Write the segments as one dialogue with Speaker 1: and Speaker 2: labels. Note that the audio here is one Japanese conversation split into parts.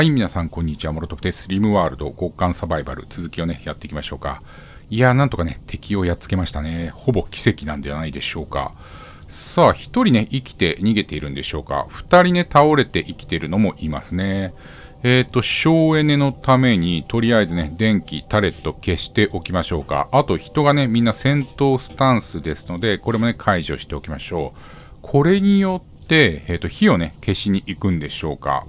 Speaker 1: はい、皆さん、こんにちは。もろとくです。リムワールド、極寒サバイバル、続きをね、やっていきましょうか。いやー、なんとかね、敵をやっつけましたね。ほぼ奇跡なんではないでしょうか。さあ、1人ね、生きて逃げているんでしょうか。2人ね、倒れて生きてるのもいますね。えっ、ー、と、省エネのために、とりあえずね、電気、タレット消しておきましょうか。あと、人がね、みんな戦闘スタンスですので、これもね、解除しておきましょう。これによって、えっ、ー、と、火をね、消しに行くんでしょうか。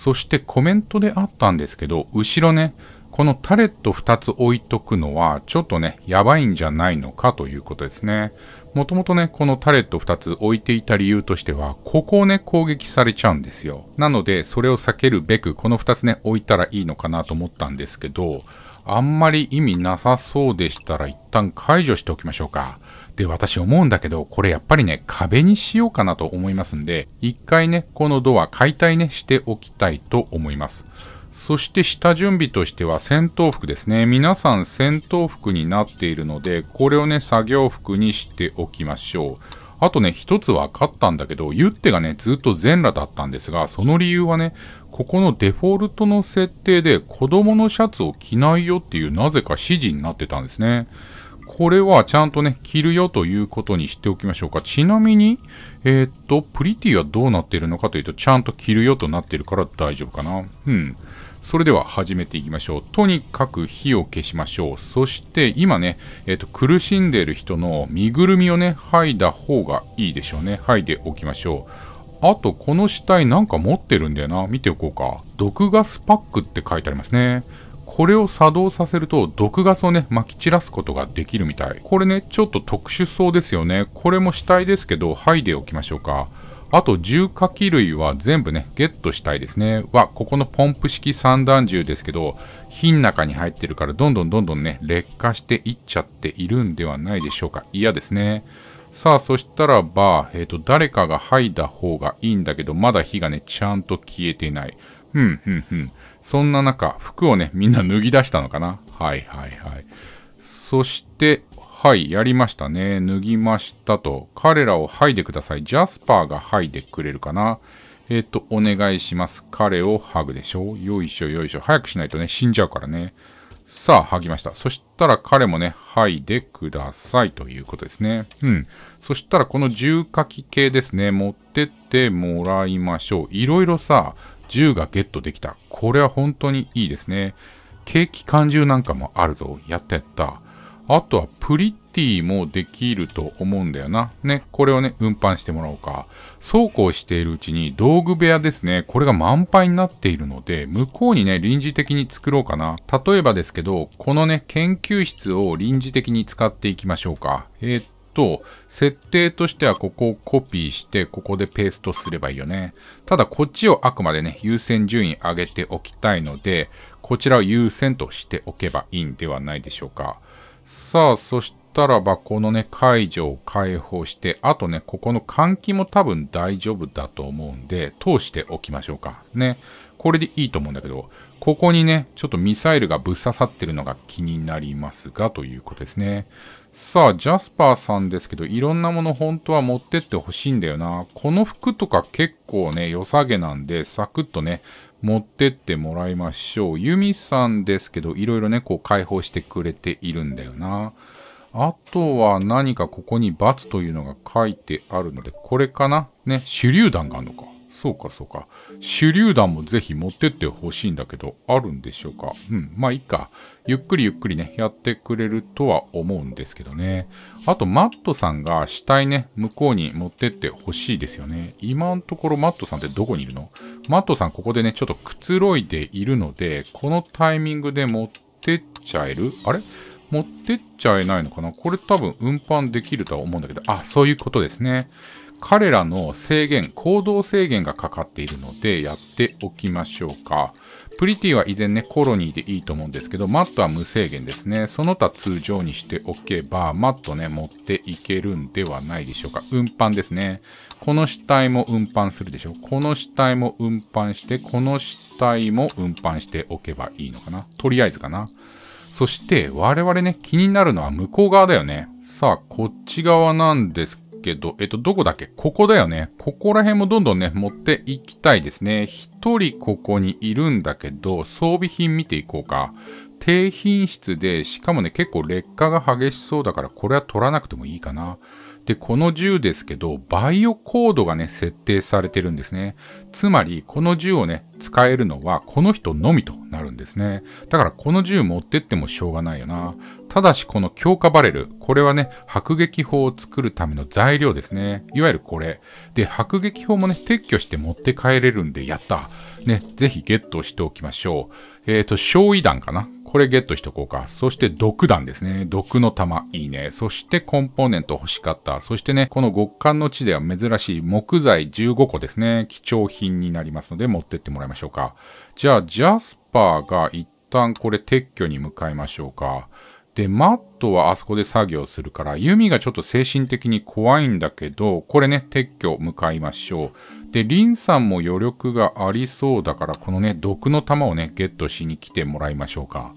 Speaker 1: そしてコメントであったんですけど、後ろね、このタレット2つ置いとくのは、ちょっとね、やばいんじゃないのかということですね。もともとね、このタレット2つ置いていた理由としては、ここをね、攻撃されちゃうんですよ。なので、それを避けるべく、この2つね、置いたらいいのかなと思ったんですけど、あんまり意味なさそうでしたら、一旦解除しておきましょうか。で、私思うんだけど、これやっぱりね、壁にしようかなと思いますんで、一回ね、このドア解体ね、しておきたいと思います。そして下準備としては戦闘服ですね。皆さん戦闘服になっているので、これをね、作業服にしておきましょう。あとね、一つ分かったんだけど、ユッテがね、ずっと全裸だったんですが、その理由はね、ここのデフォルトの設定で子供のシャツを着ないよっていうなぜか指示になってたんですね。これはちゃんとね、着るよということにしておきましょうか。ちなみに、えー、っと、プリティはどうなっているのかというと、ちゃんと着るよとなっているから大丈夫かな。うん。それでは始めていきましょう。とにかく火を消しましょう。そして今ね、えっ、と、苦しんでいる人の身ぐるみをね、剥いだ方がいいでしょうね。剥いでおきましょう。あと、この死体なんか持ってるんだよな。見ておこうか。毒ガスパックって書いてありますね。これを作動させると毒ガスをね、撒き散らすことができるみたい。これね、ちょっと特殊そうですよね。これも死体ですけど、剥いでおきましょうか。あと、重火器類は全部ね、ゲットしたいですね。は、ここのポンプ式散弾銃ですけど、火の中に入ってるから、どんどんどんどんね、劣化していっちゃっているんではないでしょうか。嫌ですね。さあ、そしたらば、えっ、ー、と、誰かが剥いだ方がいいんだけど、まだ火がね、ちゃんと消えていない。うん、うん、うん。そんな中、服をね、みんな脱ぎ出したのかなはいはいはい。そして、はい、やりましたね。脱ぎましたと。彼らを剥いでください。ジャスパーが剥いでくれるかなえっ、ー、と、お願いします。彼を剥ぐでしょよいしょよいしょ。早くしないとね、死んじゃうからね。さあ、剥ぎました。そしたら彼もね、剥いでくださいということですね。うん。そしたらこの重火器系ですね、持ってってもらいましょう。いろいろさ、銃がゲットできた。これは本当にいいですね。ケーキ缶銃なんかもあるぞ。やったやった。あとはプリティもできると思うんだよな。ね。これをね、運搬してもらおうか。そうこうしているうちに道具部屋ですね。これが満杯になっているので、向こうにね、臨時的に作ろうかな。例えばですけど、このね、研究室を臨時的に使っていきましょうか。えー、っと、設定としてはここをコピーして、ここでペーストすればいいよね。ただこっちをあくまでね、優先順位上げておきたいので、こちらを優先としておけばいいんではないでしょうか。さあ、そしたらばこのね、解除を解放して、あとね、ここの換気も多分大丈夫だと思うんで、通しておきましょうか。ね。これでいいと思うんだけど、ここにね、ちょっとミサイルがぶっ刺さってるのが気になりますが、ということですね。さあ、ジャスパーさんですけど、いろんなもの本当は持ってってほしいんだよな。この服とか結構ね、良さげなんで、サクッとね、持ってってもらいましょう。ユミさんですけど、いろいろね、こう解放してくれているんだよな。あとは何かここに×というのが書いてあるので、これかなね、手榴弾があるのか。そうかそうか。手榴弾もぜひ持ってってほしいんだけど、あるんでしょうかうん。まあいいか。ゆっくりゆっくりね、やってくれるとは思うんですけどね。あと、マットさんが死体ね、向こうに持ってってほしいですよね。今のところマットさんってどこにいるのマットさんここでね、ちょっとくつろいでいるので、このタイミングで持ってっちゃえるあれ持ってっちゃえないのかなこれ多分運搬できるとは思うんだけど、あ、そういうことですね。彼らの制限、行動制限がかかっているので、やっておきましょうか。プリティは依然ね、コロニーでいいと思うんですけど、マットは無制限ですね。その他通常にしておけば、マットね、持っていけるんではないでしょうか。運搬ですね。この死体も運搬するでしょう。この死体も運搬して、この死体も運搬しておけばいいのかな。とりあえずかな。そして、我々ね、気になるのは向こう側だよね。さあ、こっち側なんですけど、えっと、どこだっけここだよね。ここら辺もどんどんね、持っていきたいですね。一人ここにいるんだけど、装備品見ていこうか。低品質で、しかもね、結構劣化が激しそうだから、これは取らなくてもいいかな。で、この銃ですけど、バイオコードがね、設定されてるんですね。つまり、この銃をね、使えるのはこの人のみとなるんですね。だからこの銃持ってってもしょうがないよな。ただしこの強化バレル、これはね、迫撃砲を作るための材料ですね。いわゆるこれ。で、迫撃砲もね、撤去して持って帰れるんで、やった。ね、ぜひゲットしておきましょう。えっ、ー、と、焼夷弾かなこれゲットしとこうか。そして毒弾ですね。毒の玉、いいね。そしてコンポーネント欲しかった。そしてね、この極寒の地では珍しい木材15個ですね。貴重品になりますので持ってってもらいましょうか。じゃあ、ジャスパーが一旦これ撤去に向かいましょうか。で、マットはあそこで作業するから、弓がちょっと精神的に怖いんだけど、これね、撤去向かいましょう。で、リンさんも余力がありそうだから、このね、毒の玉をね、ゲットしに来てもらいましょうか。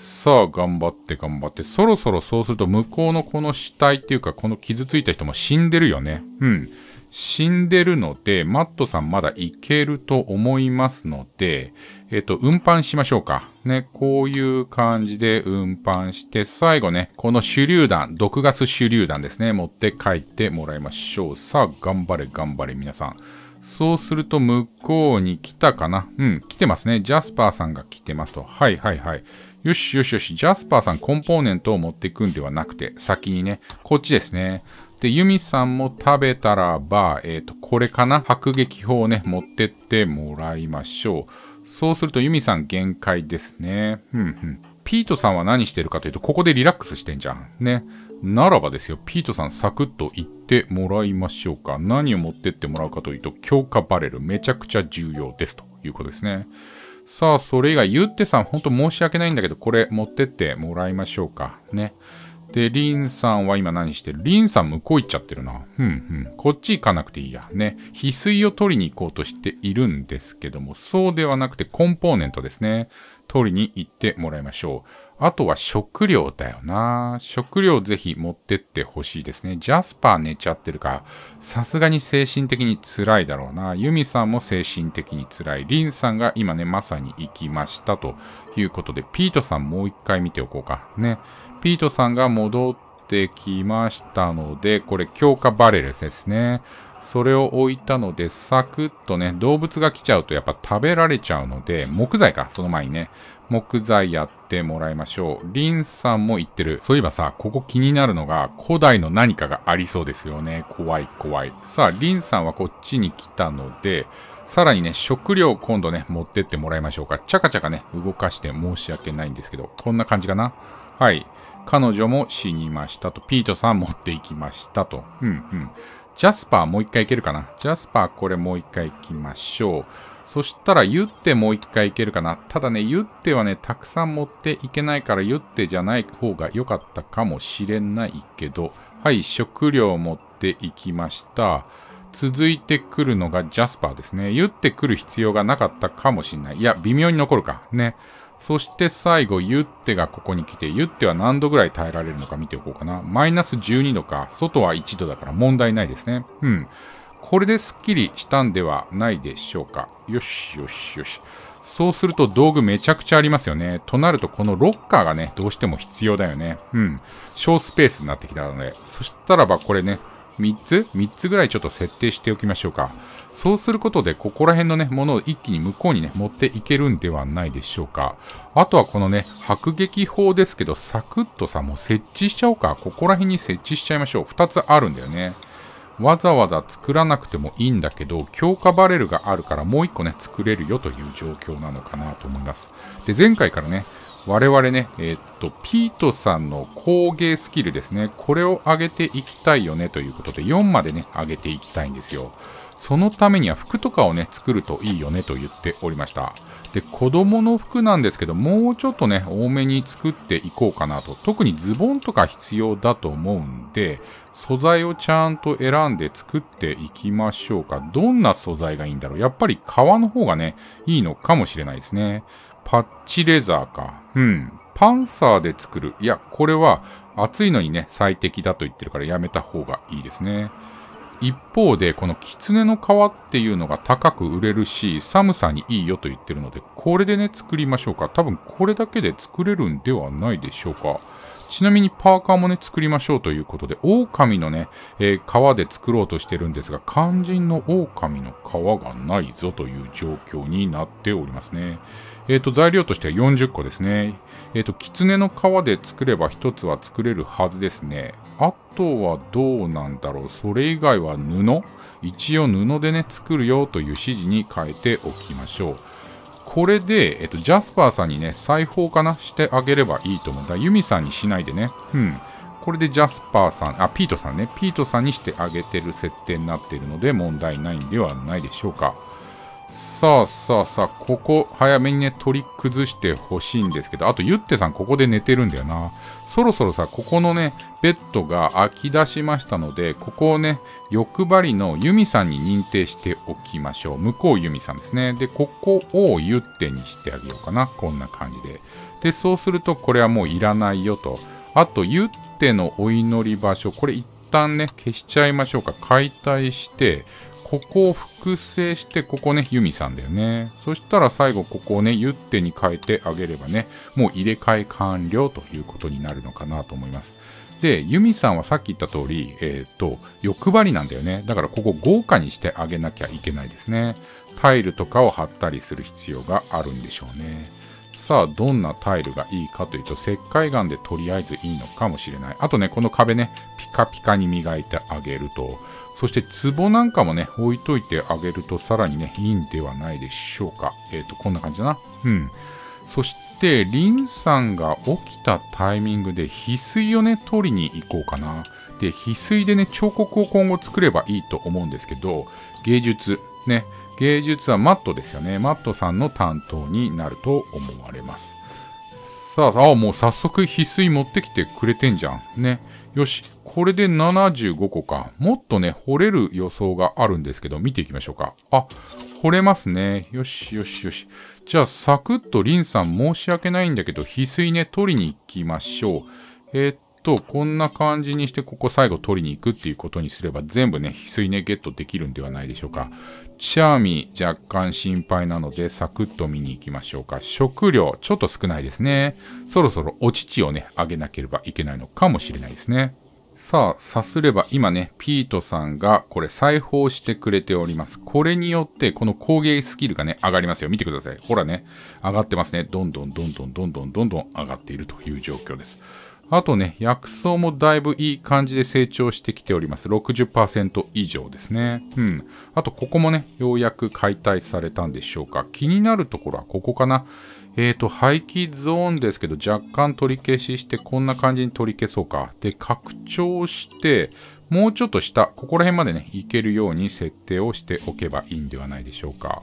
Speaker 1: さあ、頑張って頑張って。そろそろそうすると向こうのこの死体っていうか、この傷ついた人も死んでるよね。うん。死んでるので、マットさんまだいけると思いますので、えっ、と、運搬しましょうか。ね、こういう感じで運搬して、最後ね、この手榴弾、毒ガス手榴弾ですね、持って帰ってもらいましょう。さあ、頑張れ、頑張れ、皆さん。そうすると、向こうに来たかなうん、来てますね。ジャスパーさんが来てますと。はいはいはい。よしよしよし、ジャスパーさんコンポーネントを持っていくんではなくて、先にね、こっちですね。で、ユミさんも食べたらば、えっ、ー、と、これかな迫撃砲をね、持ってってもらいましょう。そうするとユミさん限界ですね。うんうん。ピートさんは何してるかというと、ここでリラックスしてんじゃん。ね。ならばですよ、ピートさんサクッと言ってもらいましょうか。何を持ってってもらうかというと、強化バレルめちゃくちゃ重要ですということですね。さあ、それ以外、ゆってさん、ほんと申し訳ないんだけど、これ持ってってもらいましょうか。ね。で、りんさんは今何してるりんさん向こう行っちゃってるな。うんうん。こっち行かなくていいや。ね。翡翠を取りに行こうとしているんですけども、そうではなくてコンポーネントですね。取りに行ってもらいましょう。あとは食料だよな。食料ぜひ持ってってほしいですね。ジャスパー寝ちゃってるから、さすがに精神的に辛いだろうな。ユミさんも精神的に辛い。リンさんが今ね、まさに行きましたということで、ピートさんもう一回見ておこうか。ね。ピートさんが戻ってきましたので、これ強化バレルですね。それを置いたので、サクッとね、動物が来ちゃうとやっぱ食べられちゃうので、木材か、その前にね。木材やってもらいましょう。リンさんも言ってる。そういえばさ、ここ気になるのが、古代の何かがありそうですよね。怖い怖い。さあ、リンさんはこっちに来たので、さらにね、食料今度ね、持ってってもらいましょうか。チャカチャカね、動かして申し訳ないんですけど、こんな感じかな。はい。彼女も死にましたと。ピートさん持っていきましたと。うんうん。ジャスパーもう一回いけるかな。ジャスパーこれもう一回いきましょう。そしたら、ユッテもう一回いけるかな。ただね、ユッテはね、たくさん持っていけないから、ユッテじゃない方が良かったかもしれないけど。はい、食料持っていきました。続いてくるのがジャスパーですね。ユッテ来る必要がなかったかもしれない。いや、微妙に残るか。ね。そして最後、ユッテがここに来て、ユッテは何度ぐらい耐えられるのか見ておこうかな。マイナス12度か、外は1度だから問題ないですね。うん。これですっきりしたんではないでしょうか。よしよしよし。そうすると道具めちゃくちゃありますよね。となるとこのロッカーがね、どうしても必要だよね。うん。小スペースになってきたので。そしたらばこれね、3つ ?3 つぐらいちょっと設定しておきましょうか。そうすることで、ここら辺のね、ものを一気に向こうにね、持っていけるんではないでしょうか。あとはこのね、迫撃砲ですけど、サクッとさ、もう設置しちゃおうか。ここら辺に設置しちゃいましょう。2つあるんだよね。わざわざ作らなくてもいいんだけど、強化バレルがあるからもう一個ね、作れるよという状況なのかなと思います。で、前回からね、我々ね、えー、っと、ピートさんの工芸スキルですね、これを上げていきたいよねということで、4までね、上げていきたいんですよ。そのためには服とかをね、作るといいよねと言っておりました。で、子供の服なんですけど、もうちょっとね、多めに作っていこうかなと。特にズボンとか必要だと思うんで、素材をちゃんと選んで作っていきましょうか。どんな素材がいいんだろう。やっぱり革の方がね、いいのかもしれないですね。パッチレザーか。うん。パンサーで作る。いや、これは暑いのにね、最適だと言ってるからやめた方がいいですね。一方で、この狐の皮っていうのが高く売れるし、寒さにいいよと言ってるので、これでね、作りましょうか。多分これだけで作れるんではないでしょうか。ちなみにパーカーもね、作りましょうということで、狼のね、えー、皮で作ろうとしてるんですが、肝心の狼の皮がないぞという状況になっておりますね。えっ、ー、と、材料としては40個ですね。えっ、ー、と、狐の皮で作れば1つは作れるはずですね。あとはどうなんだろう。それ以外は布。一応布でね、作るよという指示に変えておきましょう。これで、えっと、ジャスパーさんにね、裁縫かなしてあげればいいと思うんだ。ユミさんにしないでね。うん。これでジャスパーさん、あ、ピートさんね。ピートさんにしてあげてる設定になっているので問題ないんではないでしょうか。さあさあさあ、ここ早めにね、取り崩してほしいんですけど、あとゆってさんここで寝てるんだよな。そろそろさ、ここのね、ベッドが空き出しましたので、ここをね、欲張りのゆみさんに認定しておきましょう。向こうゆみさんですね。で、ここをゆってにしてあげようかな。こんな感じで。で、そうするとこれはもういらないよと。あと、ゆってのお祈り場所、これ一旦ね、消しちゃいましょうか。解体して、ここを複製して、ここね、ユミさんだよね。そしたら最後、ここをね、ユッテに変えてあげればね、もう入れ替え完了ということになるのかなと思います。で、ユミさんはさっき言った通り、えっ、ー、と、欲張りなんだよね。だからここ豪華にしてあげなきゃいけないですね。タイルとかを貼ったりする必要があるんでしょうね。さあ、どんなタイルがいいかというと、石灰岩でとりあえずいいのかもしれない。あとね、この壁ね、ピカピカに磨いてあげると、そして壺なんかもね、置いといてあげるとさらにね、いいんではないでしょうか。えっ、ー、と、こんな感じだな。うん。そして、リンさんが起きたタイミングで翡翠をね、取りに行こうかな。で、翡翠でね、彫刻を今後作ればいいと思うんですけど、芸術、ね、芸術はマットですよね。マットさんの担当になると思われます。さあ、あもう早速翡翠持ってきてくれてんじゃん。ね。よし。これで75個か。もっとね、掘れる予想があるんですけど、見ていきましょうか。あ、掘れますね。よしよしよし。じゃあ、サクッとリンさん申し訳ないんだけど、翡翠ね、取りに行きましょう。えー、っと、こんな感じにして、ここ最後取りに行くっていうことにすれば、全部ね、翡翠ね、ゲットできるんではないでしょうか。チャーミー、若干心配なので、サクッと見に行きましょうか。食料、ちょっと少ないですね。そろそろお乳をね、あげなければいけないのかもしれないですね。さあ、さすれば今ね、ピートさんがこれ裁縫してくれております。これによってこの工芸スキルがね、上がりますよ。見てください。ほらね、上がってますね。どんどんどんどんどんどんどんどん上がっているという状況です。あとね、薬草もだいぶいい感じで成長してきております。60%以上ですね。うん。あと、ここもね、ようやく解体されたんでしょうか。気になるところはここかな。えっ、ー、と、排気ゾーンですけど、若干取り消しして、こんな感じに取り消そうか。で、拡張して、もうちょっと下、ここら辺までね、いけるように設定をしておけばいいんではないでしょうか。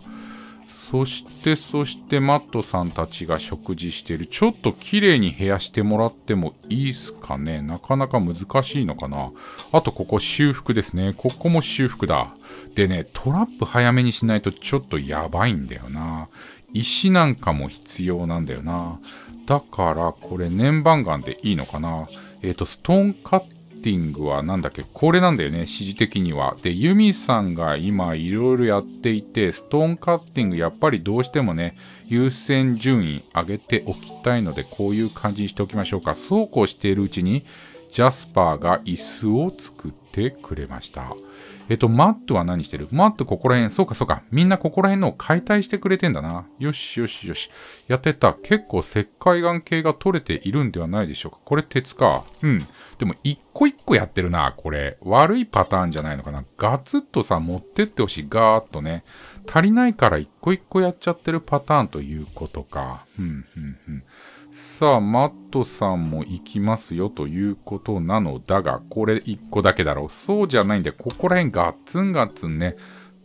Speaker 1: そしてそしてマットさんたちが食事してる。ちょっと綺麗に部屋してもらってもいいっすかねなかなか難しいのかなあとここ修復ですね。ここも修復だ。でね、トラップ早めにしないとちょっとやばいんだよな。石なんかも必要なんだよな。だからこれ年番岩でいいのかなえっ、ー、と、ストーンカッティングはなんだっけ、これなんだよね、指示的には。で、ユミさんが今いろいろやっていて、ストーンカッティングやっぱりどうしてもね、優先順位上げておきたいので、こういう感じにしておきましょうか。そうこうしているうちに、ジャスパーが椅子を作ってくれました。えっと、マットは何してるマットここら辺、そうかそうか、みんなここら辺のを解体してくれてんだな。よしよしよし。やってた。結構石灰岩系が取れているんではないでしょうか。これ鉄か。うん。でも一個一個やってるな、これ。悪いパターンじゃないのかな。ガツッとさ、持ってってほしい。ガーッとね。足りないから一個一個やっちゃってるパターンということか。うん、うん、うん。さあ、マットさんも行きますよということなのだが、これ1個だけだろう。そうじゃないんで、ここら辺ガッツンガッツンね、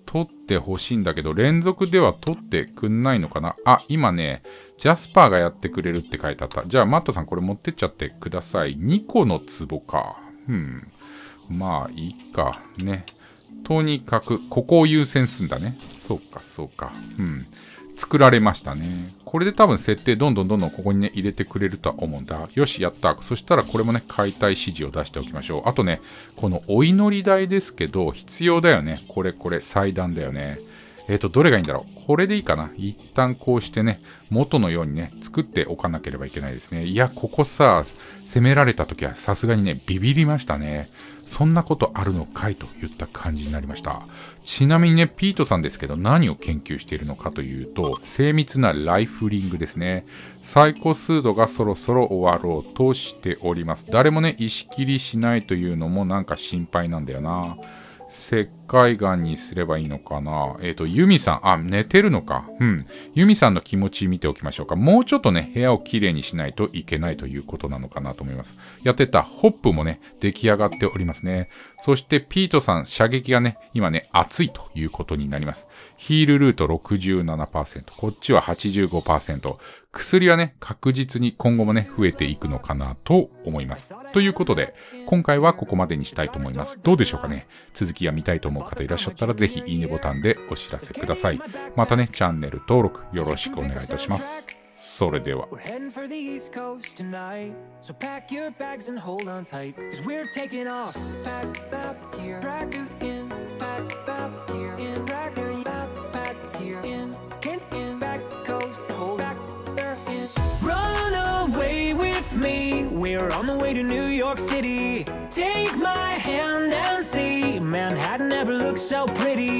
Speaker 1: 取ってほしいんだけど、連続では取ってくんないのかなあ、今ね、ジャスパーがやってくれるって書いてあった。じゃあ、マットさんこれ持ってっちゃってください。2個の壺か。うん。まあ、いいか。ね。とにかく、ここを優先すんだね。そうか、そうか。うん。作られましたね。これで多分設定どんどんどんどんここにね、入れてくれるとは思うんだ。よし、やった。そしたらこれもね、解体指示を出しておきましょう。あとね、このお祈り台ですけど、必要だよね。これこれ、祭壇だよね。えっ、ー、と、どれがいいんだろうこれでいいかな一旦こうしてね、元のようにね、作っておかなければいけないですね。いや、ここさ、攻められた時はさすがにね、ビビりましたね。そんなことあるのかいといった感じになりました。ちなみにね、ピートさんですけど何を研究しているのかというと、精密なライフリングですね。最高数度がそろそろ終わろうとしております。誰もね、意識りしないというのもなんか心配なんだよな。せっ海岸にすればいいのかなえっ、ー、と、ユミさん、あ、寝てるのか。うん。ユミさんの気持ち見ておきましょうか。もうちょっとね、部屋をきれいにしないといけないということなのかなと思います。やってたホップもね、出来上がっておりますね。そして、ピートさん、射撃がね、今ね、熱いということになります。ヒールルート67%、こっちは85%。薬はね、確実に今後もね、増えていくのかなと思います。ということで、今回はここまでにしたいと思います。どうでしょうかね続きが見たいと思います。思たら、ぜひいいねボタンでお知らせください。またね、チャンネル登録よろしくお願いいたします。それでは。
Speaker 2: man had never looked so pretty.